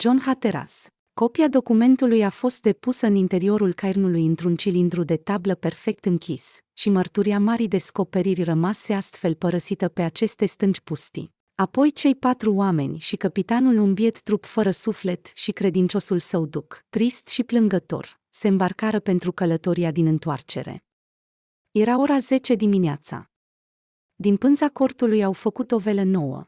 John Hatteras. Copia documentului a fost depusă în interiorul cairnului într-un cilindru de tablă perfect închis și mărturia marii descoperiri rămase astfel părăsită pe aceste stânci pustii. Apoi cei patru oameni și capitanul un biet trup fără suflet și credinciosul său duc, trist și plângător, se îmbarcară pentru călătoria din întoarcere. Era ora 10 dimineața. Din pânza cortului au făcut o velă nouă,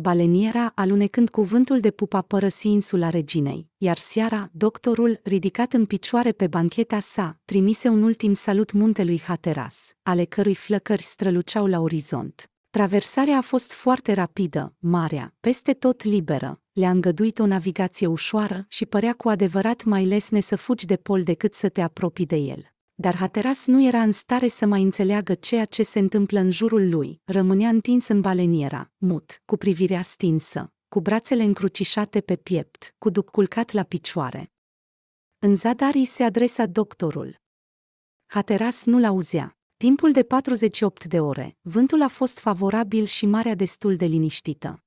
baleniera alunecând cuvântul de pupa părăsi insula reginei, iar seara, doctorul, ridicat în picioare pe bancheta sa, trimise un ultim salut muntelui Hateras, ale cărui flăcări străluceau la orizont. Traversarea a fost foarte rapidă, marea, peste tot liberă, le-a îngăduit o navigație ușoară și părea cu adevărat mai lesne să fugi de pol decât să te apropii de el dar Hateras nu era în stare să mai înțeleagă ceea ce se întâmplă în jurul lui, rămânea întins în baleniera, mut, cu privirea stinsă, cu brațele încrucișate pe piept, cu duc culcat la picioare. În zadarii se adresa doctorul. Hateras nu-l auzea. Timpul de 48 de ore, vântul a fost favorabil și marea destul de liniștită.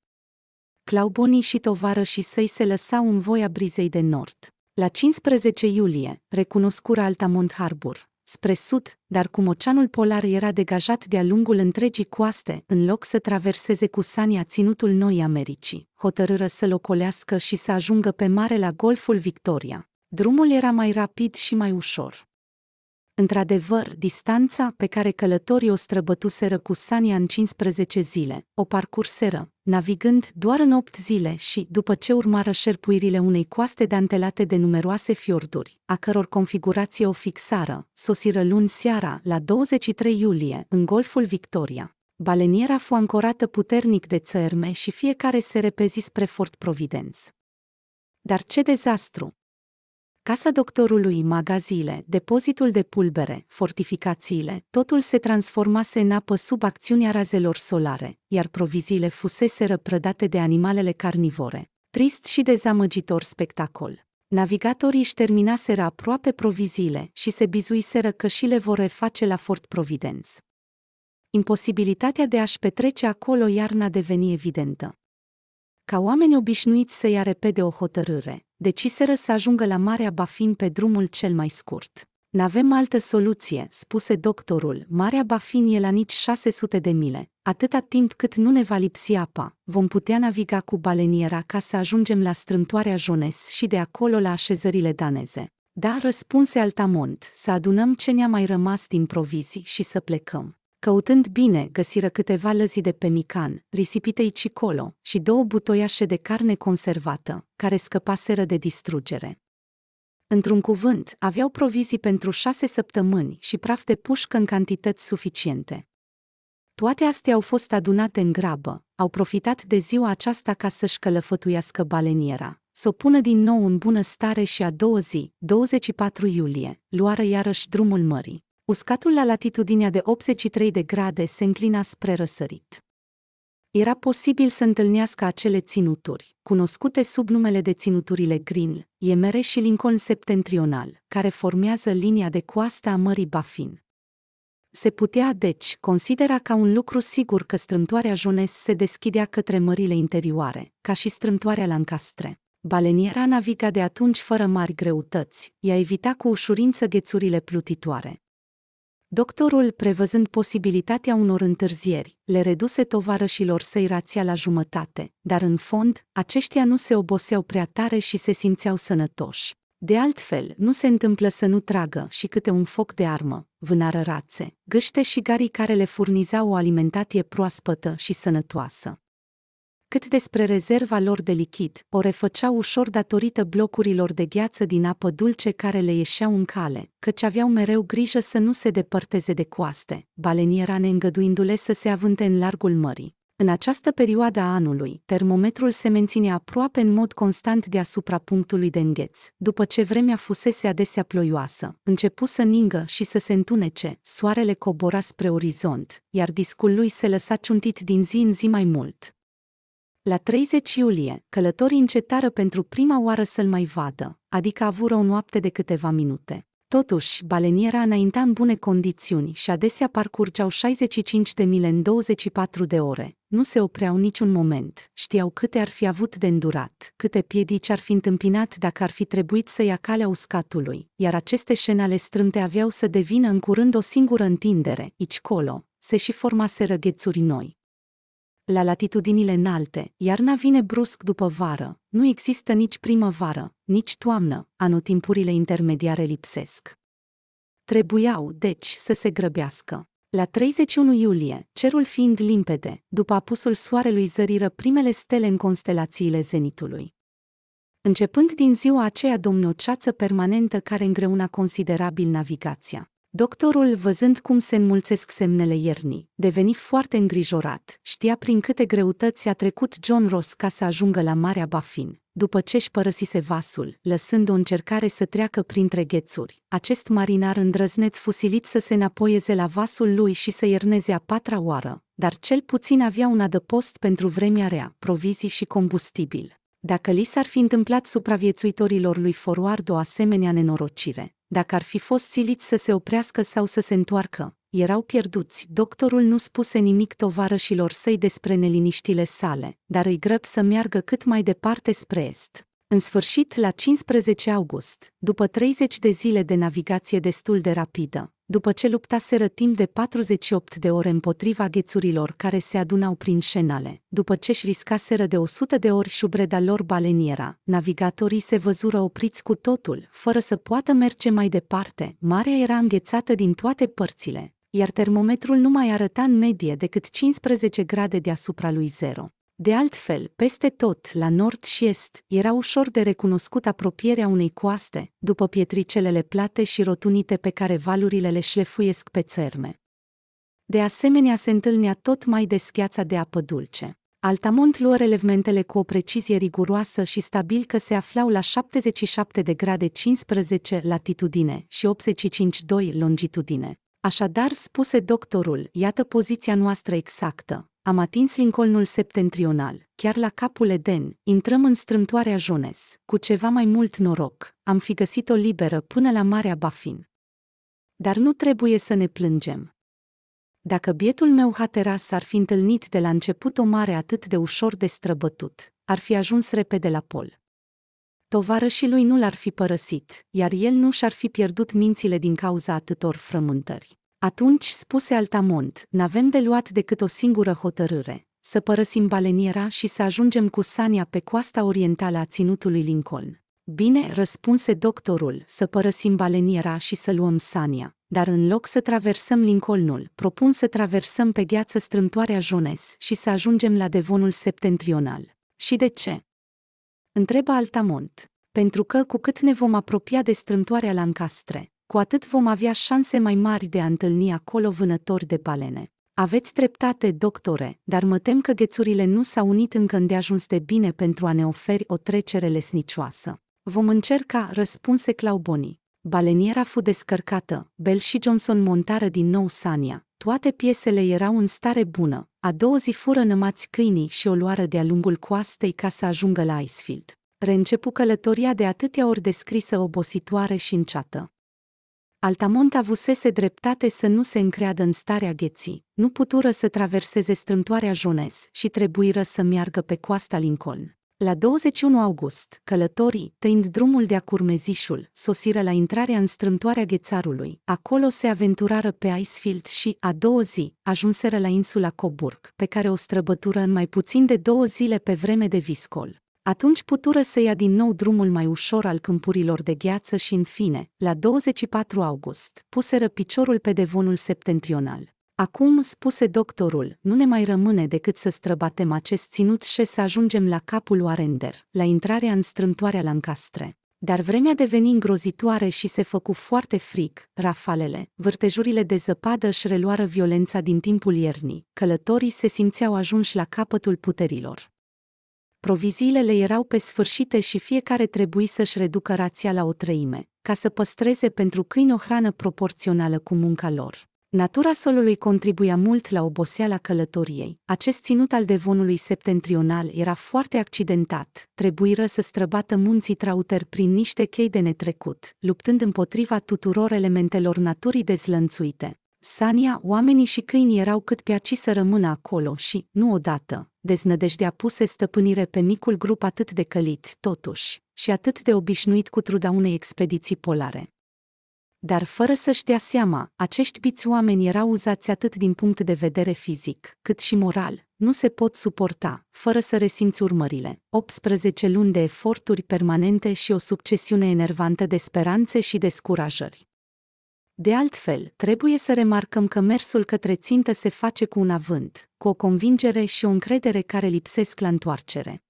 Claubonii și tovarășii săi se lăsau în voia brizei de nord. La 15 iulie, recunoscură Altamont Harbour, spre sud, dar cum oceanul polar era degajat de-a lungul întregii coaste, în loc să traverseze cu Sania ținutul Noi Americii, hotărâră să locolească și să ajungă pe mare la Golful Victoria. Drumul era mai rapid și mai ușor. Într-adevăr, distanța pe care călătorii o străbătuseră cu Sania în 15 zile, o parcurseră, navigând doar în 8 zile și, după ce urmară șerpuirile unei coaste dantelate de numeroase fiorduri, a căror configurație o fixară, sosiră luni seara, la 23 iulie, în golful Victoria. Baleniera fu ancorată puternic de țărme și fiecare se repezi spre Fort Providence. Dar ce dezastru! casa doctorului, magazile, depozitul de pulbere, fortificațiile, totul se transformase în apă sub acțiunea razelor solare, iar proviziile fusese răprădate de animalele carnivore. Trist și dezamăgitor spectacol. Navigatorii își terminaseră aproape proviziile și se bizuiseră că și le vor reface la Fort Providence. Imposibilitatea de a-și petrece acolo iarna deveni evidentă. Ca oameni obișnuiți să ia repede o hotărâre, deciseră să ajungă la Marea Bafin pe drumul cel mai scurt. N-avem altă soluție, spuse doctorul, Marea Bafin e la nici 600 de mile. Atâta timp cât nu ne va lipsi apa, vom putea naviga cu baleniera ca să ajungem la strâmtoarea Jones și de acolo la așezările daneze. Da, răspunse Altamont, să adunăm ce ne-a mai rămas din provizii și să plecăm. Căutând bine, găsiră câteva lăzi de pemican, risipite aici colo, și două butoiașe de carne conservată, care scăpaseră de distrugere. Într-un cuvânt, aveau provizii pentru șase săptămâni și praf de pușcă în cantități suficiente. Toate astea au fost adunate în grabă, au profitat de ziua aceasta ca să-și călăfătuiască baleniera, să o pună din nou în bună stare și a doua zi, 24 iulie, luară iarăși drumul mării. Uscatul la latitudinea de 83 de grade se înclina spre răsărit. Era posibil să întâlnească acele ținuturi, cunoscute sub numele de ținuturile Green, Iemere și Lincoln septentrional, care formează linia de coastă a Mării Bafin. Se putea, deci, considera ca un lucru sigur că strâmtoarea Jones se deschidea către mările interioare, ca și strâmtoarea Lancastre. Baleniera naviga de atunci fără mari greutăți, ea evita cu ușurință ghețurile plutitoare, Doctorul, prevăzând posibilitatea unor întârzieri, le reduse tovarășilor săi rația la jumătate, dar în fond, aceștia nu se oboseau prea tare și se simțeau sănătoși. De altfel, nu se întâmplă să nu tragă și câte un foc de armă, vânară rațe, gâște și garii care le furnizau o alimentație proaspătă și sănătoasă cât despre rezerva lor de lichid, o refăceau ușor datorită blocurilor de gheață din apă dulce care le ieșeau în cale, căci aveau mereu grijă să nu se depărteze de coaste, baleniera neîngăduindu-le să se avânte în largul mării. În această perioadă a anului, termometrul se menține aproape în mod constant deasupra punctului de îngheț. După ce vremea fusese adesea ploioasă, începu să ningă și să se întunece, soarele cobora spre orizont, iar discul lui se lăsa ciuntit din zi în zi mai mult. La 30 iulie, călătorii încetară pentru prima oară să-l mai vadă, adică avură o noapte de câteva minute. Totuși, baleniera înaintea în bune condiții și adesea parcurgeau 65 de mile în 24 de ore. Nu se opreau niciun moment, știau câte ar fi avut de îndurat, câte piedici ar fi întâmpinat dacă ar fi trebuit să ia calea uscatului, iar aceste scene ale strâmte aveau să devină în curând o singură întindere, aici colo, se și formaseră ghețuri noi, la latitudinile înalte, iarna vine brusc după vară, nu există nici primăvară, nici toamnă, anotimpurile intermediare lipsesc. Trebuiau, deci, să se grăbească. La 31 iulie, cerul fiind limpede, după apusul soarelui zăriră primele stele în constelațiile zenitului. Începând din ziua aceea ceață permanentă care îngreuna considerabil navigația. Doctorul, văzând cum se înmulțesc semnele iernii, deveni foarte îngrijorat. Știa prin câte greutăți a trecut John Ross ca să ajungă la Marea Bafin. După ce își părăsise vasul, lăsând o încercare să treacă printre ghețuri, acest marinar îndrăzneț fusilit să se înapoieze la vasul lui și să ierneze a patra oară, dar cel puțin avea un adăpost pentru vremea rea, provizii și combustibil. Dacă li s-ar fi întâmplat supraviețuitorilor lui Foruard o asemenea nenorocire, dacă ar fi fost siliți să se oprească sau să se întoarcă, erau pierduți. Doctorul nu spuse nimic tovarășilor săi despre neliniștile sale, dar îi grăb să meargă cât mai departe spre est. În sfârșit, la 15 august, după 30 de zile de navigație destul de rapidă, după ce luptaseră timp de 48 de ore împotriva ghețurilor care se adunau prin șenale, după ce își riscaseră de 100 de ori șubreda lor baleniera, navigatorii se văzură opriți cu totul, fără să poată merge mai departe, marea era înghețată din toate părțile, iar termometrul nu mai arăta în medie decât 15 grade deasupra lui zero. De altfel, peste tot, la nord și est, era ușor de recunoscut apropierea unei coaste, după pietricelele plate și rotunite pe care valurile le șlefuiesc pe țărme. De asemenea, se întâlnea tot mai des gheața de apă dulce. Altamont luă relevmentele cu o precizie riguroasă și stabil că se aflau la 77 de grade 15 latitudine și 85,2 longitudine. Așadar, spuse doctorul, iată poziția noastră exactă. Am atins Lincolnul septentrional, chiar la capul Eden, intrăm în strâmtoarea Jones. Cu ceva mai mult noroc, am fi găsit-o liberă până la Marea Bafin. Dar nu trebuie să ne plângem. Dacă bietul meu Hateras ar fi întâlnit de la început o mare atât de ușor de străbătut, ar fi ajuns repede la pol tovarășii lui nu l-ar fi părăsit, iar el nu și-ar fi pierdut mințile din cauza atâtor frământări. Atunci spuse Altamont, n-avem de luat decât o singură hotărâre, să părăsim baleniera și să ajungem cu Sania pe coasta orientală a ținutului Lincoln. Bine, răspunse doctorul, să părăsim baleniera și să luăm Sania, dar în loc să traversăm Lincolnul, propun să traversăm pe gheață strâmtoarea Jones și să ajungem la Devonul septentrional. Și de ce? Întreba Altamont. Pentru că cu cât ne vom apropia de strâmtoarea Lancastre, cu atât vom avea șanse mai mari de a întâlni acolo vânători de balene. Aveți dreptate, doctore, dar mă tem că ghețurile nu s-au unit încă îndeajuns de bine pentru a ne oferi o trecere lesnicioasă. Vom încerca, răspunse Clauboni. Baleniera fu descărcată, Bell și Johnson montară din nou Sania. Toate piesele erau în stare bună. A doua zi fură nămați câinii și o luară de-a lungul coastei ca să ajungă la Icefield. Reîncepu călătoria de atâtea ori descrisă obositoare și înceată. Altamont avusese dreptate să nu se încreadă în starea gheții, nu putură să traverseze strâmtoarea Jones și trebuiră să meargă pe coasta Lincoln. La 21 august, călătorii, tăind drumul de-a curmezișul, sosiră la intrarea în strâmtoarea ghețarului. Acolo se aventurară pe Icefield și, a două zi, ajunseră la insula Coburg, pe care o străbătură în mai puțin de două zile pe vreme de viscol. Atunci putură să ia din nou drumul mai ușor al câmpurilor de gheață și, în fine, la 24 august, puseră piciorul pe devonul septentrional. Acum, spuse doctorul, nu ne mai rămâne decât să străbatem acest ținut și să ajungem la capul Oarender, la intrarea în strâmtoarea Lancastre. Dar vremea deveni îngrozitoare și se făcu foarte fric, rafalele, vârtejurile de zăpadă și reluară violența din timpul iernii, călătorii se simțeau ajunși la capătul puterilor proviziile le erau pe sfârșite și fiecare trebuie să-și reducă rația la o treime, ca să păstreze pentru câini o hrană proporțională cu munca lor. Natura solului contribuia mult la oboseala călătoriei. Acest ținut al devonului septentrional era foarte accidentat. Trebuiră să străbată munții Trauter prin niște chei de netrecut, luptând împotriva tuturor elementelor naturii dezlănțuite. Sania, oamenii și câinii erau cât pe aci să rămână acolo și, nu odată, deznădejdea puse stăpânire pe micul grup atât de călit, totuși, și atât de obișnuit cu truda unei expediții polare. Dar fără să-și dea seama, acești biți oameni erau uzați atât din punct de vedere fizic, cât și moral, nu se pot suporta, fără să resimți urmările. 18 luni de eforturi permanente și o succesiune enervantă de speranțe și descurajări. De altfel, trebuie să remarcăm că mersul către țintă se face cu un avânt, cu o convingere și o încredere care lipsesc la întoarcere.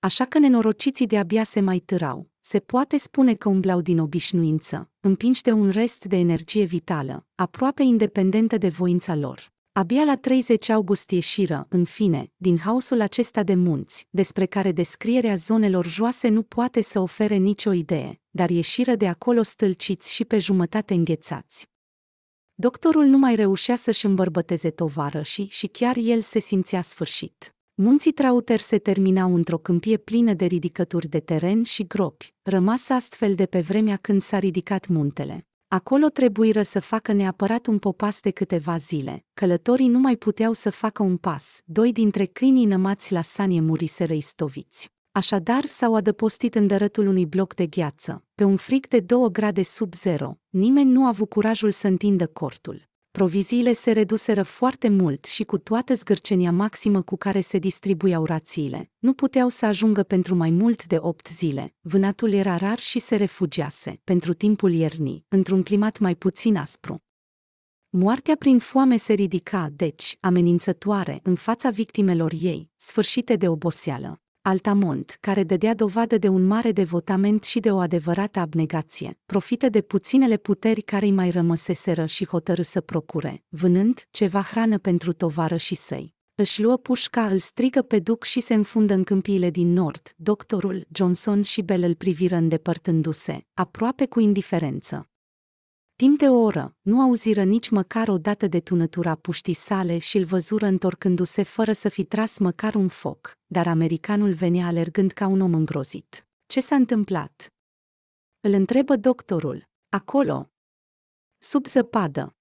Așa că nenorociții de-abia se mai târau. Se poate spune că umblau din obișnuință, împinși de un rest de energie vitală, aproape independentă de voința lor. Abia la 30 august ieșiră, în fine, din haosul acesta de munți, despre care descrierea zonelor joase nu poate să ofere nicio idee, dar ieșiră de acolo stâlciți și pe jumătate înghețați. Doctorul nu mai reușea să-și îmbărbăteze tovarășii și chiar el se simțea sfârșit. Munții Trauter se terminau într-o câmpie plină de ridicături de teren și gropi, rămas astfel de pe vremea când s-a ridicat muntele. Acolo trebuiră să facă neapărat un popas de câteva zile. Călătorii nu mai puteau să facă un pas. Doi dintre câinii nămați la sanie muriseră istoviți. Așadar s-au adăpostit în dărătul unui bloc de gheață, pe un frig de 2 grade sub zero. Nimeni nu a avut curajul să întindă cortul. Proviziile se reduseră foarte mult și cu toată zgârcenia maximă cu care se distribuiau rațiile, nu puteau să ajungă pentru mai mult de opt zile. Vânatul era rar și se refugiase, pentru timpul iernii, într-un climat mai puțin aspru. Moartea prin foame se ridica, deci, amenințătoare în fața victimelor ei, sfârșite de oboseală. Altamont, care dădea dovadă de un mare devotament și de o adevărată abnegație, profită de puținele puteri care îi mai rămăseseră și hotărâ să procure, vânând ceva hrană pentru tovară și săi. Își luă pușca, îl strigă pe duc și se înfundă în câmpiile din nord. Doctorul, Johnson și Bell îl priviră îndepărtându-se, aproape cu indiferență. Timp de o oră, nu auziră nici măcar o dată de tunătura puștii sale și îl văzură întorcându-se fără să fi tras măcar un foc, dar americanul venea alergând ca un om îngrozit. Ce s-a întâmplat? Îl întrebă doctorul. Acolo. Sub zăpadă.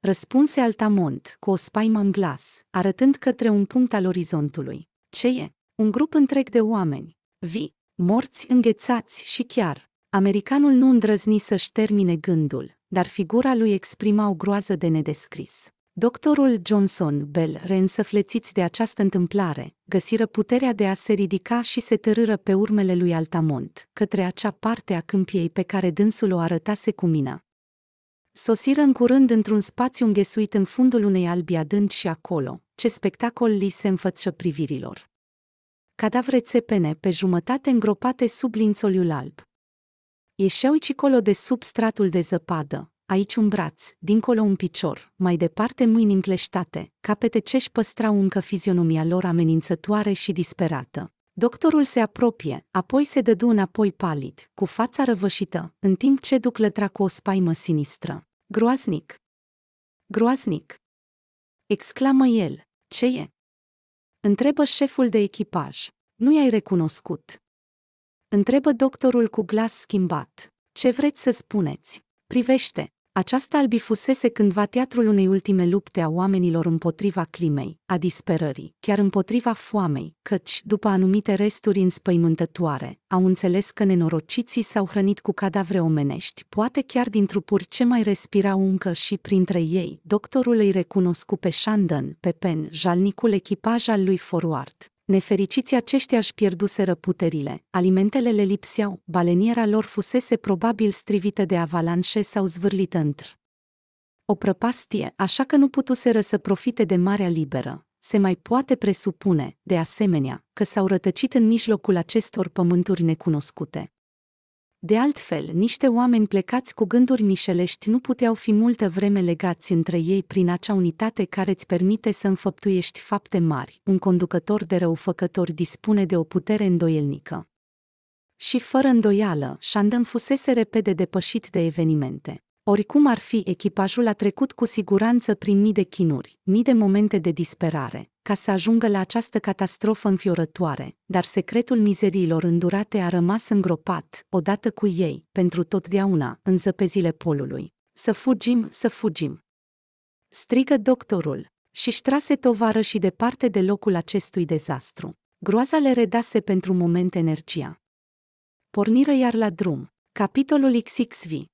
Răspunse Altamont, cu o spaimă în glas, arătând către un punct al orizontului. Ce e? Un grup întreg de oameni. Vi, morți înghețați și chiar Americanul nu îndrăzni să-și termine gândul, dar figura lui exprima o groază de nedescris. Doctorul Johnson Bell, reînsăflețiți de această întâmplare, găsiră puterea de a se ridica și se târâră pe urmele lui Altamont, către acea parte a câmpiei pe care dânsul o arătase cu mină. Sosiră în curând într-un spațiu înghesuit în fundul unei albi adânci și acolo, ce spectacol li se înfăță privirilor. Cadavre țepene pe jumătate îngropate sub lințoliul alb, Ieșeau colo de sub stratul de zăpadă, aici un braț, dincolo un picior, mai departe mâini încleștate, capete ce-și păstrau încă fizionomia lor amenințătoare și disperată. Doctorul se apropie, apoi se dădu înapoi palid, cu fața răvășită, în timp ce duc lătra cu o spaimă sinistră. Groaznic! Groaznic! Exclamă el. Ce e? Întrebă șeful de echipaj. Nu i-ai recunoscut. Întrebă doctorul cu glas schimbat. Ce vreți să spuneți? Privește, aceasta fusese cândva teatrul unei ultime lupte a oamenilor împotriva crimei, a disperării, chiar împotriva foamei, căci, după anumite resturi înspăimântătoare, au înțeles că nenorociții s-au hrănit cu cadavre omenești, poate chiar din trupuri ce mai respirau încă și printre ei, doctorul îi recunoscu pe Shandon, pe Pen, jalnicul echipaj al lui Forward. Nefericiți aceștia își pierduseră puterile, alimentele le lipseau, baleniera lor fusese probabil strivită de avalanșe sau zvârlită într o prăpastie, așa că nu putuseră să profite de marea liberă. Se mai poate presupune, de asemenea, că s-au rătăcit în mijlocul acestor pământuri necunoscute. De altfel, niște oameni plecați cu gânduri mișelești nu puteau fi multă vreme legați între ei prin acea unitate care îți permite să înfăptuiești fapte mari. Un conducător de răufăcători dispune de o putere îndoielnică. Și fără îndoială, Shandam fusese repede depășit de evenimente. Oricum ar fi, echipajul a trecut cu siguranță prin mii de chinuri, mii de momente de disperare, ca să ajungă la această catastrofă înfiorătoare, dar secretul mizeriilor îndurate a rămas îngropat, odată cu ei, pentru totdeauna, în zăpezile polului. Să fugim, să fugim! Strigă doctorul și-și trase și departe de locul acestui dezastru. Groaza le redase pentru moment energia. Porniră iar la drum. Capitolul XXV